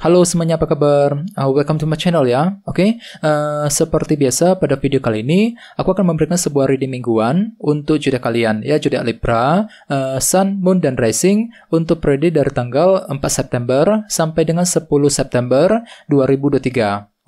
Halo semuanya, apa kabar? Uh, welcome to my channel ya. Oke, okay? uh, eh, seperti biasa pada video kali ini, aku akan memberikan sebuah reading mingguan untuk zodiak kalian ya, zodiak Libra, uh, eh, Sun, Moon, dan Rising untuk periode dari tanggal 4 September sampai dengan 10 September 2023.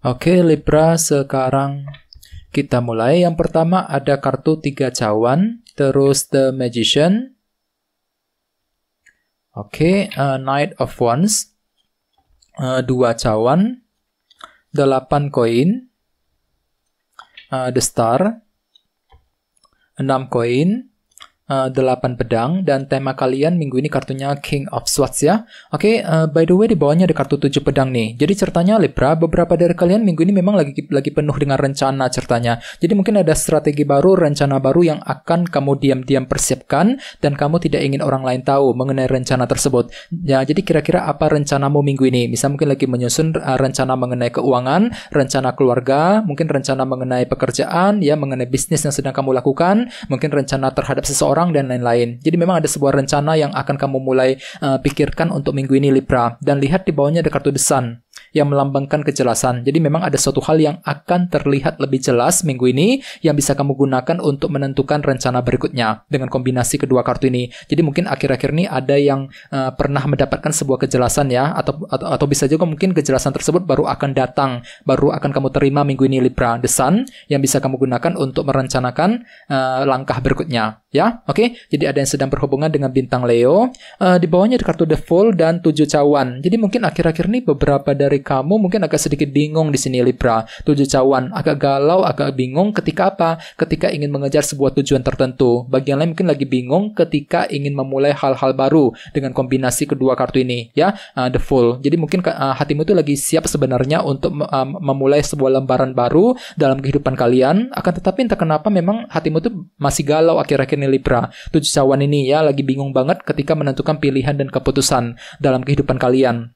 Oke Libra, sekarang kita mulai. Yang pertama ada kartu tiga cawan, terus The Magician. Oke, uh, Knight of Wands. Uh, dua cawan, delapan koin, uh, The Star, enam koin, uh, eh, 8 pedang dan tema kalian minggu ini kartunya King of Swords ya. Oke, okay, uh, eh, by the way di bawahnya ada kartu 7 pedang nih. Jadi ceritanya Libra, beberapa dari kalian minggu ini memang lagi lagi penuh dengan rencana ceritanya. Jadi mungkin ada strategi baru, rencana baru yang akan kamu diam-diam persiapkan dan kamu tidak ingin orang lain tahu mengenai rencana tersebut. Ya, jadi kira-kira apa rencanamu minggu ini? bisa mungkin lagi menyusun uh, rencana mengenai keuangan, rencana keluarga, mungkin rencana mengenai pekerjaan, ya mengenai bisnis yang sedang kamu lakukan, mungkin rencana terhadap seseorang orang dan lain-lain. Jadi memang ada sebuah rencana yang akan kamu mulai uh, pikirkan untuk minggu ini Libra dan lihat di bawahnya ada kartu desan yang melambangkan kejelasan. Jadi memang ada suatu hal yang akan terlihat lebih jelas minggu ini yang bisa kamu gunakan untuk menentukan rencana berikutnya dengan kombinasi kedua kartu ini. Jadi mungkin akhir-akhir ini ada yang uh, pernah mendapatkan sebuah kejelasan ya atau, atau atau bisa juga mungkin kejelasan tersebut baru akan datang, baru akan kamu terima minggu ini Libra. The Sun yang bisa kamu gunakan untuk merencanakan uh, langkah berikutnya ya. Oke. Okay? Jadi ada yang sedang berhubungan dengan bintang Leo, uh, di bawahnya ada kartu The Fool dan tujuh cawan. Jadi mungkin akhir-akhir ini beberapa dari dari kamu mungkin agak sedikit bingung di sini Libra. Tujuh cawan agak galau, agak bingung ketika apa? Ketika ingin mengejar sebuah tujuan tertentu. Bagian lain mungkin lagi bingung ketika ingin memulai hal-hal baru dengan kombinasi kedua kartu ini ya, uh, the full. Jadi mungkin uh, hatimu itu lagi siap sebenarnya untuk uh, memulai sebuah lembaran baru dalam kehidupan kalian. Akan tetapi entah kenapa memang hatimu itu masih galau akhir-akhir ini Libra. Tujuh cawan ini ya lagi bingung banget ketika menentukan pilihan dan keputusan dalam kehidupan kalian.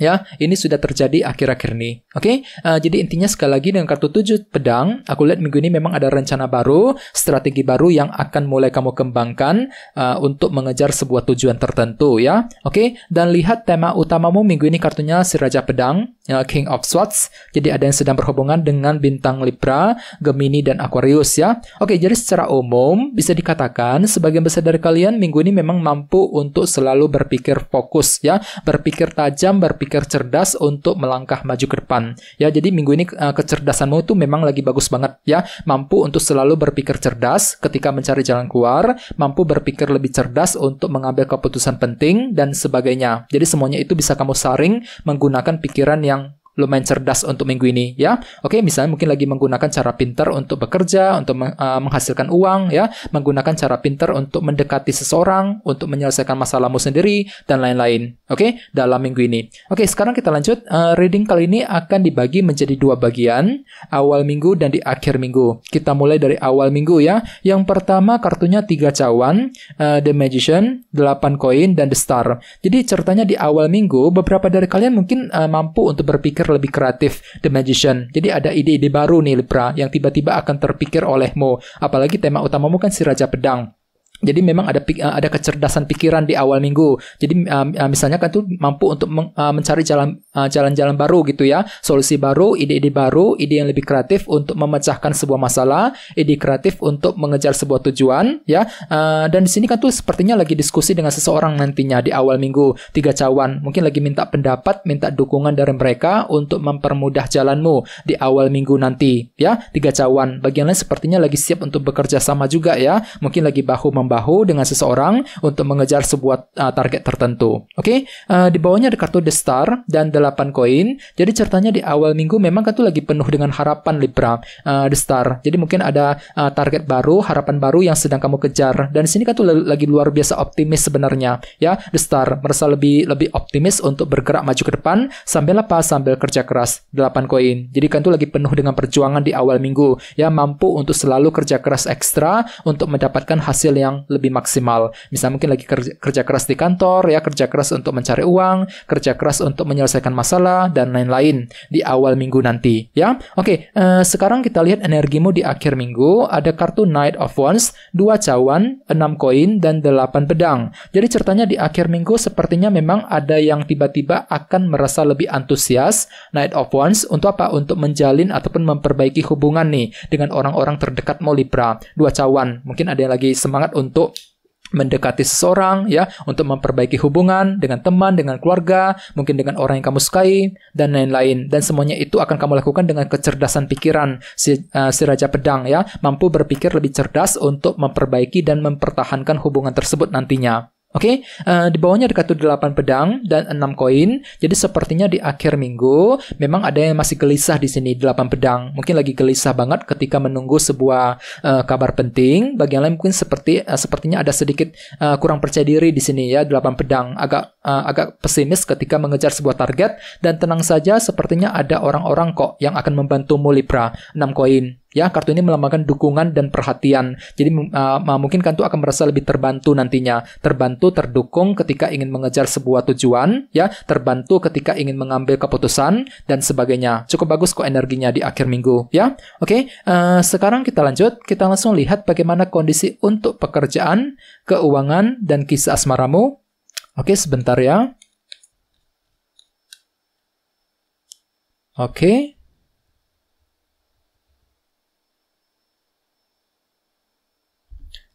Ya, ini sudah terjadi akhir-akhir ini. Oke, okay? uh, eh, jadi intinya sekali lagi dengan kartu tujuh pedang, aku lihat minggu ini memang ada rencana baru, strategi baru yang akan mulai kamu kembangkan uh, untuk mengejar sebuah tujuan tertentu ya. Oke, okay? dan lihat tema utamamu minggu ini kartunya si Raja Pedang, ya, King of Swords. Jadi ada yang sedang berhubungan dengan bintang Libra, Gemini dan Aquarius ya. Oke, okay, jadi secara umum bisa dikatakan sebagian besar dari kalian minggu ini memang mampu untuk selalu berpikir fokus ya, berpikir tajam, berpikir berpikir cerdas untuk melangkah maju ke depan. Ya, jadi minggu ini uh, kecerdasanmu itu memang lagi bagus banget ya. Mampu untuk selalu berpikir cerdas ketika mencari jalan keluar, mampu berpikir lebih cerdas untuk mengambil keputusan penting dan sebagainya. Jadi semuanya itu bisa kamu saring menggunakan pikiran yang lumayan cerdas untuk minggu ini ya. Oke, misalnya mungkin lagi menggunakan cara pinter untuk bekerja, untuk eh, menghasilkan uang ya, menggunakan cara pinter untuk mendekati seseorang, untuk menyelesaikan masalahmu sendiri dan lain-lain. Oke, dalam minggu ini. Oke, sekarang kita lanjut uh, reading kali ini akan dibagi menjadi dua bagian, awal minggu dan di akhir minggu. Kita mulai dari awal minggu ya. Yang pertama kartunya tiga cawan, uh, The Magician, delapan koin dan The Star. Jadi ceritanya di awal minggu beberapa dari kalian mungkin uh, mampu untuk berpikir lebih kreatif The Magician. Jadi ada ide-ide baru nih Libra yang tiba-tiba akan terpikir olehmu. Apalagi tema utamamu kan si Raja Pedang. Jadi memang ada eh, ada kecerdasan pikiran di awal minggu. Jadi eh, misalnya kan tuh mampu untuk eh, mencari jalan jalan-jalan baru gitu ya, solusi baru, ide-ide baru, ide yang lebih kreatif untuk memecahkan sebuah masalah, ide kreatif untuk mengejar sebuah tujuan ya. dan di sini kan tuh sepertinya lagi diskusi dengan seseorang nantinya di awal minggu tiga cawan, mungkin lagi minta pendapat, minta dukungan dari mereka untuk mempermudah jalanmu di awal minggu nanti ya. Tiga cawan, bagian lain sepertinya lagi siap untuk bekerja sama juga ya, mungkin lagi bahu mem bahu dengan seseorang untuk mengejar sebuah uh, target tertentu. Oke, okay? uh, di bawahnya ada kartu The Star dan 8 koin. Jadi ceritanya di awal minggu memang kartu lagi penuh dengan harapan Libra, uh, The Star. Jadi mungkin ada uh, target baru, harapan baru yang sedang kamu kejar. Dan di sini kartu lagi luar biasa optimis sebenarnya, ya. The Star merasa lebih lebih optimis untuk bergerak maju ke depan sambil apa? Sambil kerja keras 8 koin. Jadi kartu lagi penuh dengan perjuangan di awal minggu, ya mampu untuk selalu kerja keras ekstra untuk mendapatkan hasil yang lebih maksimal. Misalnya mungkin lagi kerja, kerja keras di kantor, ya kerja keras untuk mencari uang, kerja keras untuk menyelesaikan masalah dan lain-lain di awal minggu nanti, ya. Oke, okay, uh, eh, sekarang kita lihat energimu di akhir minggu. Ada kartu Knight of Wands, dua cawan, enam koin dan delapan pedang. Jadi ceritanya di akhir minggu sepertinya memang ada yang tiba-tiba akan merasa lebih antusias Knight of Wands untuk apa? Untuk menjalin ataupun memperbaiki hubungan nih dengan orang-orang terdekatmu Libra. Dua cawan, mungkin ada yang lagi semangat untuk untuk mendekati seseorang ya untuk memperbaiki hubungan dengan teman dengan keluarga mungkin dengan orang yang kamu sukai dan lain-lain dan semuanya itu akan kamu lakukan dengan kecerdasan pikiran si, uh, si raja pedang ya mampu berpikir lebih cerdas untuk memperbaiki dan mempertahankan hubungan tersebut nantinya Oke, okay? uh, eh, di bawahnya ada kartu 8 pedang dan 6 koin. Jadi sepertinya di akhir minggu memang ada yang masih gelisah di sini 8 pedang. Mungkin lagi gelisah banget ketika menunggu sebuah uh, kabar penting. Bagi yang lain mungkin seperti uh, sepertinya ada sedikit uh, kurang percaya diri di sini ya 8 pedang agak uh, agak pesimis ketika mengejar sebuah target dan tenang saja sepertinya ada orang-orang kok yang akan membantumu Libra 6 koin ya kartu ini melambangkan dukungan dan perhatian jadi uh, eh, mungkin kartu akan merasa lebih terbantu nantinya terbantu terdukung ketika ingin mengejar sebuah tujuan ya terbantu ketika ingin mengambil keputusan dan sebagainya cukup bagus kok energinya di akhir minggu ya oke okay, uh, eh, sekarang kita lanjut kita langsung lihat bagaimana kondisi untuk pekerjaan keuangan dan kisah asmaramu oke okay, sebentar ya oke okay.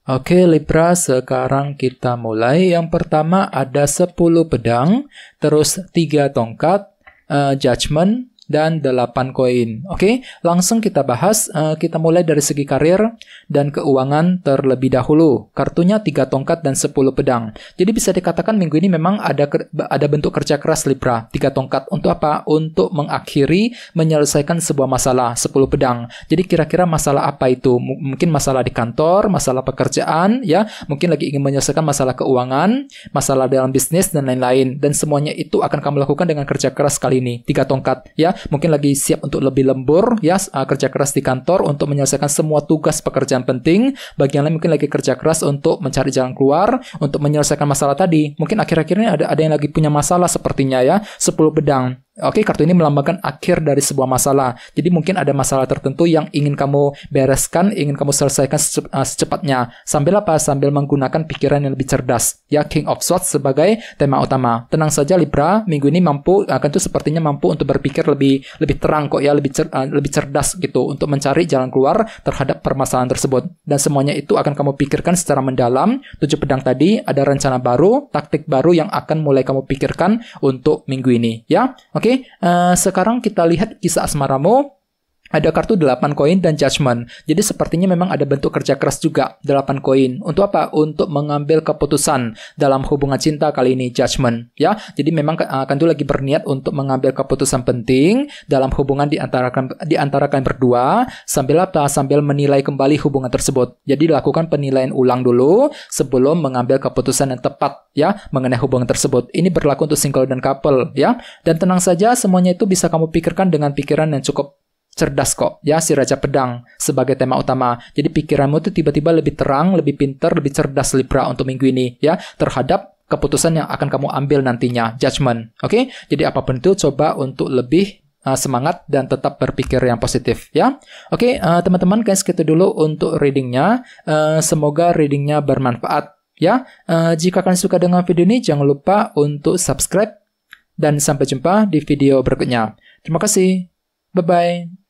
Oke Libra, sekarang kita mulai. Yang pertama ada 10 pedang, terus tiga tongkat, uh, eh, judgment, dan 8 koin. Oke, langsung kita bahas. Eh, kita mulai dari segi karir dan keuangan terlebih dahulu. Kartunya 3 tongkat dan 10 pedang. Jadi bisa dikatakan minggu ini memang ada ada bentuk kerja keras Libra. 3 tongkat untuk apa? Untuk mengakhiri, menyelesaikan sebuah masalah 10 pedang. Jadi kira-kira masalah apa itu? mungkin masalah di kantor, masalah pekerjaan, ya, mungkin lagi ingin menyelesaikan masalah keuangan, masalah dalam bisnis dan lain-lain. Dan semuanya itu akan kamu lakukan dengan kerja keras kali ini. 3 tongkat, ya mungkin lagi siap untuk lebih lembur ya ah, kerja keras di kantor untuk menyelesaikan semua tugas pekerjaan penting bagian lain mungkin lagi kerja keras untuk mencari jalan keluar untuk menyelesaikan masalah tadi mungkin akhir-akhirnya ada ada yang lagi punya masalah sepertinya ya 10 bedang Oke, kartu ini melambangkan akhir dari sebuah masalah. Jadi mungkin ada masalah tertentu yang ingin kamu bereskan, ingin kamu selesaikan ah, secepatnya. Sambil apa? Sambil menggunakan pikiran yang lebih cerdas. Ya, King of Swords sebagai tema utama. Tenang saja Libra, minggu ini mampu akan tuh sepertinya mampu untuk berpikir lebih lebih terang kok ya, lebih cer, ah, lebih cerdas gitu untuk mencari jalan keluar terhadap permasalahan tersebut. Dan semuanya itu akan kamu pikirkan secara mendalam. Tujuh pedang tadi ada rencana baru, taktik baru yang akan mulai kamu pikirkan untuk minggu ini, ya. Oke. Oke, okay, uh, eh, sekarang kita lihat kisah asmaramu ada kartu 8 koin dan judgment. Jadi sepertinya memang ada bentuk kerja keras juga 8 koin. Untuk apa? Untuk mengambil keputusan dalam hubungan cinta kali ini judgment ya. Jadi memang uh, eh, tuh lagi berniat untuk mengambil keputusan penting dalam hubungan di antara kan, di antara kalian berdua sambil apa? Sambil menilai kembali hubungan tersebut. Jadi lakukan penilaian ulang dulu sebelum mengambil keputusan yang tepat ya mengenai hubungan tersebut. Ini berlaku untuk single dan couple ya. Dan tenang saja semuanya itu bisa kamu pikirkan dengan pikiran yang cukup cerdas kok ya si Raja Pedang sebagai tema utama. Jadi pikiranmu tuh tiba-tiba lebih terang, lebih pinter, lebih cerdas Libra untuk minggu ini ya terhadap keputusan yang akan kamu ambil nantinya, judgment. Oke? Okay? Jadi apa itu coba untuk lebih uh, semangat dan tetap berpikir yang positif ya. Oke, okay, uh, eh, teman-teman guys kita dulu untuk readingnya. Uh, semoga readingnya bermanfaat ya. Uh, jika kalian suka dengan video ini jangan lupa untuk subscribe dan sampai jumpa di video berikutnya. Terima kasih. Bye bye.